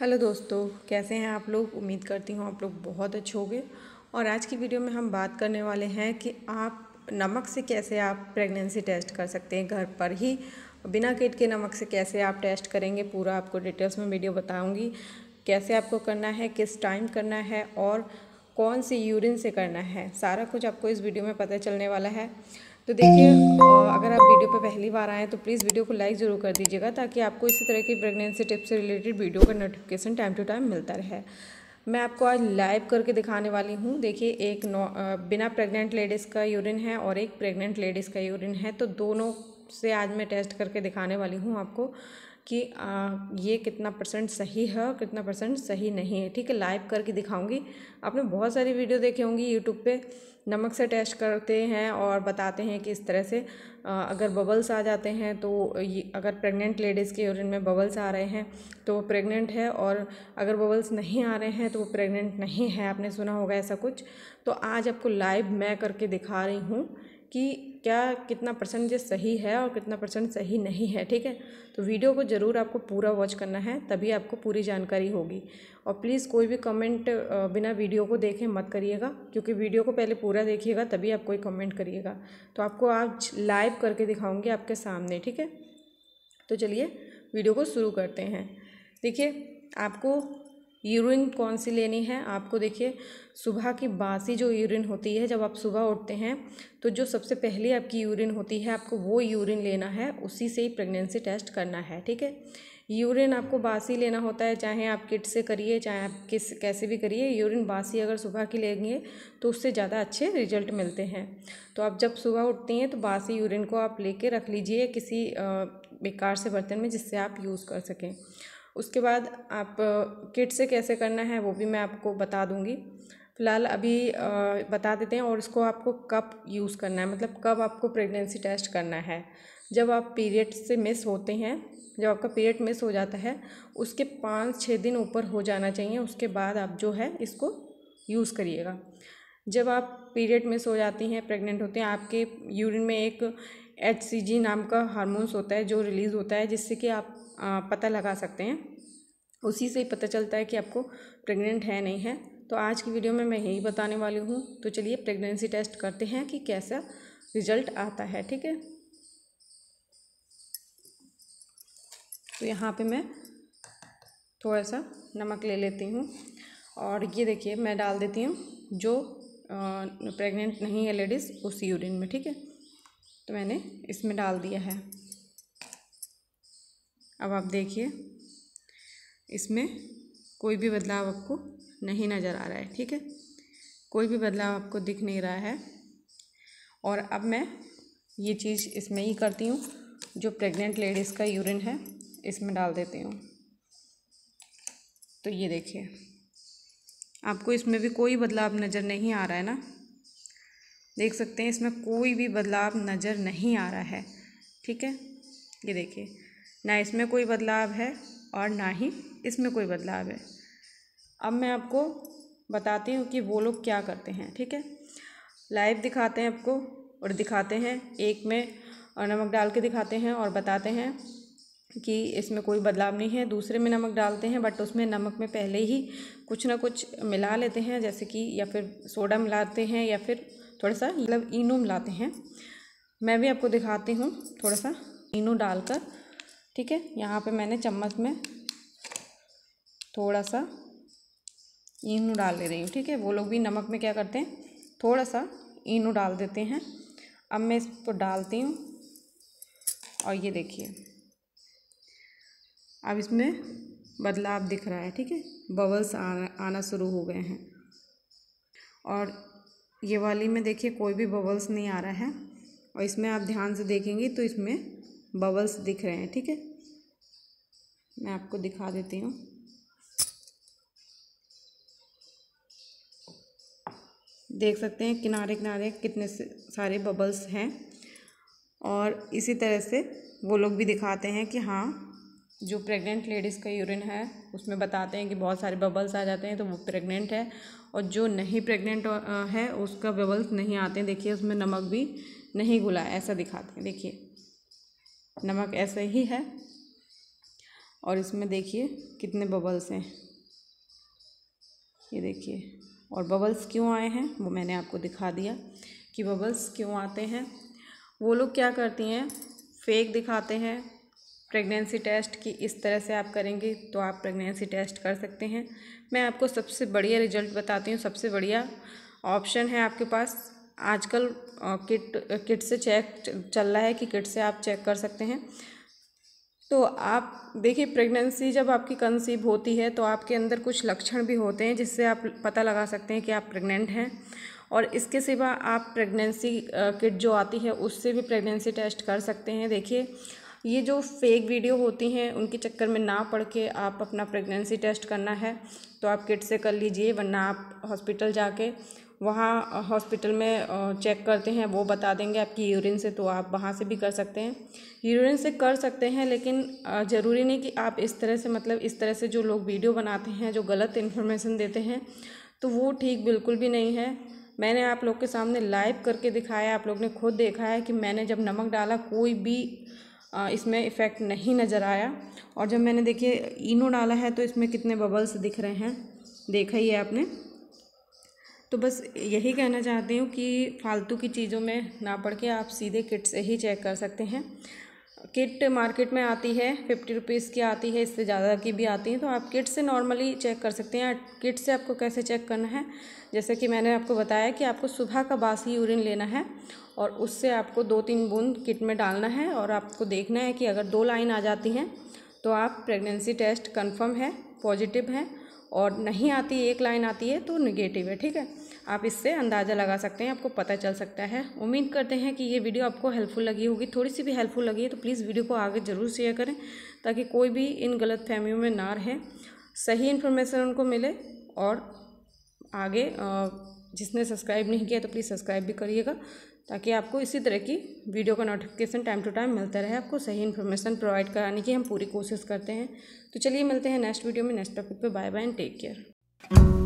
hello दोस्तों कैसे हैं आप लोग उम्मीद करती हूँ आप लोग बहुत अच्छे होंगे और आज की वीडियो में हम बात करने वाले हैं कि आप नमक से कैसे आप प्रेगनेंसी टेस्ट कर सकते हैं घर पर ही बिना किट के नमक से कैसे आप टेस्ट करेंगे पूरा आपको डिटेल्स में वीडियो बताऊँगी कैसे आपको करना है किस टाइम करना है और कौन सी यूरिन से करना है सारा कुछ आपको इस वीडियो में पता चलने वाला है तो देखिए अगर आप वीडियो पर पहली बार आएँ तो प्लीज़ वीडियो को लाइक ज़रूर कर दीजिएगा ताकि आपको इसी तरह की प्रेगनेंसी टिप्स से रिलेटेड वीडियो का नोटिफिकेशन टाइम टू टाइम मिलता रहे मैं आपको आज लाइव करके दिखाने वाली हूँ देखिए एक बिना प्रेग्नेंट लेडीज़ का यूरिन है और एक प्रेग्नेंट लेडीज़ का यूरिन है तो दोनों से आज मैं टेस्ट करके दिखाने वाली हूँ आपको कि ये कितना परसेंट सही है और कितना परसेंट सही नहीं है ठीक है लाइव करके दिखाऊंगी आपने बहुत सारी वीडियो देखे होंगी यूट्यूब पे नमक से टेस्ट करते हैं और बताते हैं कि इस तरह से अगर बबल्स आ जाते हैं तो ये अगर प्रेग्नेंट लेडीज़ के यूरिन में बबल्स आ रहे हैं तो वो प्रेग्नेंट है और अगर बबल्स नहीं आ रहे हैं तो वो प्रेग्नेंट नहीं है आपने सुना होगा ऐसा कुछ तो आज आपको लाइव मैं करके दिखा रही हूँ कि क्या कितना ये सही है और कितना परसेंट सही नहीं है ठीक है तो वीडियो को ज़रूर आपको पूरा वॉच करना है तभी आपको पूरी जानकारी होगी और प्लीज़ कोई भी कमेंट बिना वीडियो को देखे मत करिएगा क्योंकि वीडियो को पहले पूरा देखिएगा तभी आप कोई कमेंट करिएगा तो आपको आज लाइव करके दिखाऊँगी आपके सामने ठीक है तो चलिए वीडियो को शुरू करते हैं देखिए आपको यूरिन कौन सी लेनी है आपको देखिए सुबह की बासी जो यूरिन होती है जब आप सुबह उठते हैं तो जो सबसे पहले आपकी यूरिन होती है आपको वो यूरिन लेना है उसी से ही प्रेगनेंसी टेस्ट करना है ठीक है यूरिन आपको बासी लेना होता है चाहे आप किट से करिए चाहे आप किस कैसे भी करिए यूरिन बासी अगर सुबह की लेंगे तो उससे ज़्यादा अच्छे रिजल्ट मिलते हैं तो आप जब सुबह उठती हैं तो बासी यूरिन को आप लेके रख लीजिए किसी बेकार से बर्तन में जिससे आप यूज़ कर सकें उसके बाद आप किट से कैसे करना है वो भी मैं आपको बता दूँगी फ़िलहाल अभी बता देते हैं और इसको आपको कब यूज़ करना है मतलब कब आपको प्रेगनेंसी टेस्ट करना है जब आप पीरियड से मिस होते हैं जब आपका पीरियड मिस हो जाता है उसके पाँच छः दिन ऊपर हो जाना चाहिए उसके बाद आप जो है इसको यूज़ करिएगा जब आप पीरियड मिस हो जाती हैं प्रेग्नेंट होते हैं आपके यूरिन में एक एच नाम का हार्मोन्स होता है जो रिलीज़ होता है जिससे कि आप पता लगा सकते हैं उसी से पता चलता है कि आपको प्रेग्नेंट है नहीं है तो आज की वीडियो में मैं यही बताने वाली हूँ तो चलिए प्रेगनेंसी टेस्ट करते हैं कि कैसा रिजल्ट आता है ठीक है तो यहाँ पे मैं थोड़ा सा नमक ले लेती हूँ और ये देखिए मैं डाल देती हूँ जो प्रेग्नेंट नहीं है लेडीज़ उस यूरिन में ठीक है तो मैंने इसमें डाल दिया है अब आप देखिए इसमें कोई भी बदलाव आपको नहीं नज़र आ रहा है ठीक है कोई भी बदलाव आपको दिख नहीं रहा है और अब मैं ये चीज़ इसमें ही करती हूँ जो प्रेग्नेंट लेडीज़ का यूरिन है इसमें डाल देती हूँ तो ये देखिए आपको इसमें भी कोई बदलाव नज़र नहीं आ रहा है ना देख सकते हैं इसमें कोई भी बदलाव नज़र नहीं आ रहा है ठीक है ये देखिए ना इसमें कोई बदलाव है और ना ही इसमें कोई बदलाव है अब मैं आपको बताती हूँ कि वो लोग क्या करते हैं ठीक है लाइव दिखाते हैं आपको और दिखाते हैं एक में और नमक डाल के दिखाते हैं और बताते हैं कि इसमें कोई बदलाव नहीं है दूसरे में नमक डालते हैं बट उसमें नमक में पहले ही कुछ ना कुछ मिला लेते हैं जैसे कि या फिर सोडा मिलाते हैं या फिर थोड़ा सा मतलब इनो मिलाते हैं मैं भी आपको दिखाती हूँ थोड़ा सा इनो डालकर ठीक है यहाँ पे मैंने चम्मच में थोड़ा सा ईनो डाल दे रही हूँ ठीक है वो लोग भी नमक में क्या करते हैं थोड़ा सा ईनो डाल देते हैं अब मैं इसको डालती हूँ और ये देखिए अब इसमें बदलाव दिख रहा है ठीक है बबल्स आना आना शुरू हो गए हैं और ये वाली में देखिए कोई भी बबल्स नहीं आ रहा है और इसमें आप ध्यान से देखेंगे तो इसमें बबल्स दिख रहे हैं ठीक है मैं आपको दिखा देती हूँ देख सकते हैं किनारे किनारे कितने सारे बबल्स हैं और इसी तरह से वो लोग भी दिखाते हैं कि हाँ जो प्रेग्नेंट लेडीज़ का यूरिन है उसमें बताते हैं कि बहुत सारे बबल्स आ जाते हैं तो वो प्रेग्नेंट है और जो नहीं प्रेग्नेंट है उसका बबल्स नहीं आते हैं देखिए उसमें नमक भी नहीं घुला ऐसा दिखाते हैं देखिए नमक ऐसे ही है और इसमें देखिए कितने बबल्स हैं ये देखिए और बबल्स क्यों आए हैं वो मैंने आपको दिखा दिया कि बबल्स क्यों आते हैं वो लोग क्या करती हैं फेक दिखाते हैं प्रेगनेंसी टेस्ट की इस तरह से आप करेंगे तो आप प्रेगनेंसी टेस्ट कर सकते हैं मैं आपको सबसे बढ़िया रिजल्ट बताती हूँ सबसे बढ़िया ऑप्शन है आपके पास आजकल किट किट से चेक चल रहा है कि किट से आप चेक कर सकते हैं तो आप देखिए प्रेगनेंसी जब आपकी कंसीव होती है तो आपके अंदर कुछ लक्षण भी होते हैं जिससे आप पता लगा सकते हैं कि आप प्रेग्नेंट हैं और इसके सिवा आप प्रेगनेंसी किट जो आती है उससे भी प्रेगनेंसी टेस्ट कर सकते हैं देखिए ये जो फेक वीडियो होती हैं उनके चक्कर में ना पड़ के आप अपना प्रेगनेंसी टेस्ट करना है तो आप किट से कर लीजिए वरना आप हॉस्पिटल जाके वहाँ हॉस्पिटल में चेक करते हैं वो बता देंगे आपकी यूरिन से तो आप वहाँ से भी कर सकते हैं यूरिन से कर सकते हैं लेकिन ज़रूरी नहीं कि आप इस तरह से मतलब इस तरह से जो लोग वीडियो बनाते हैं जो गलत इन्फॉर्मेशन देते हैं तो वो ठीक बिल्कुल भी नहीं है मैंने आप लोग के सामने लाइव करके दिखाया आप लोग ने खुद देखा है कि मैंने जब नमक डाला कोई भी इसमें इफ़ेक्ट नहीं नज़र आया और जब मैंने देखिए इनो डाला है तो इसमें कितने बबल्स दिख रहे हैं देखा ही है आपने तो बस यही कहना चाहती हूँ कि फालतू की चीज़ों में ना पड़ के आप सीधे किट से ही चेक कर सकते हैं किट मार्केट में आती है फिफ्टी रुपीज़ की आती है इससे ज़्यादा की भी आती है तो आप किट से नॉर्मली चेक कर सकते हैं किट से आपको कैसे चेक करना है जैसे कि मैंने आपको बताया कि आपको सुबह का बासी यूरिन लेना है और उससे आपको दो तीन बूंद किट में डालना है और आपको देखना है कि अगर दो लाइन आ जाती हैं तो आप प्रेगनेंसी टेस्ट कन्फर्म है पॉजिटिव है और नहीं आती एक लाइन आती है तो निगेटिव है ठीक है आप इससे अंदाज़ा लगा सकते हैं आपको पता चल सकता है उम्मीद करते हैं कि ये वीडियो आपको हेल्पफुल लगी होगी थोड़ी सी भी हेल्पफुल लगी है तो प्लीज़ वीडियो को आगे ज़रूर शेयर करें ताकि कोई भी इन गलत फहमियों में ना रहे सही इन्फॉर्मेशन उनको मिले और आगे जिसने सब्सक्राइब नहीं किया तो प्लीज़ सब्सक्राइब भी करिएगा ताकि आपको इसी तरह की वीडियो का नोटिफिकेशन टाइम टू टाइम मिलता रहे आपको सही इन्फॉर्मेशन प्रोवाइड कराने की हम पूरी कोशिश करते हैं तो चलिए मिलते हैं नेक्स्ट वीडियो में नेक्स्ट टॉपिक पे bye bye and take care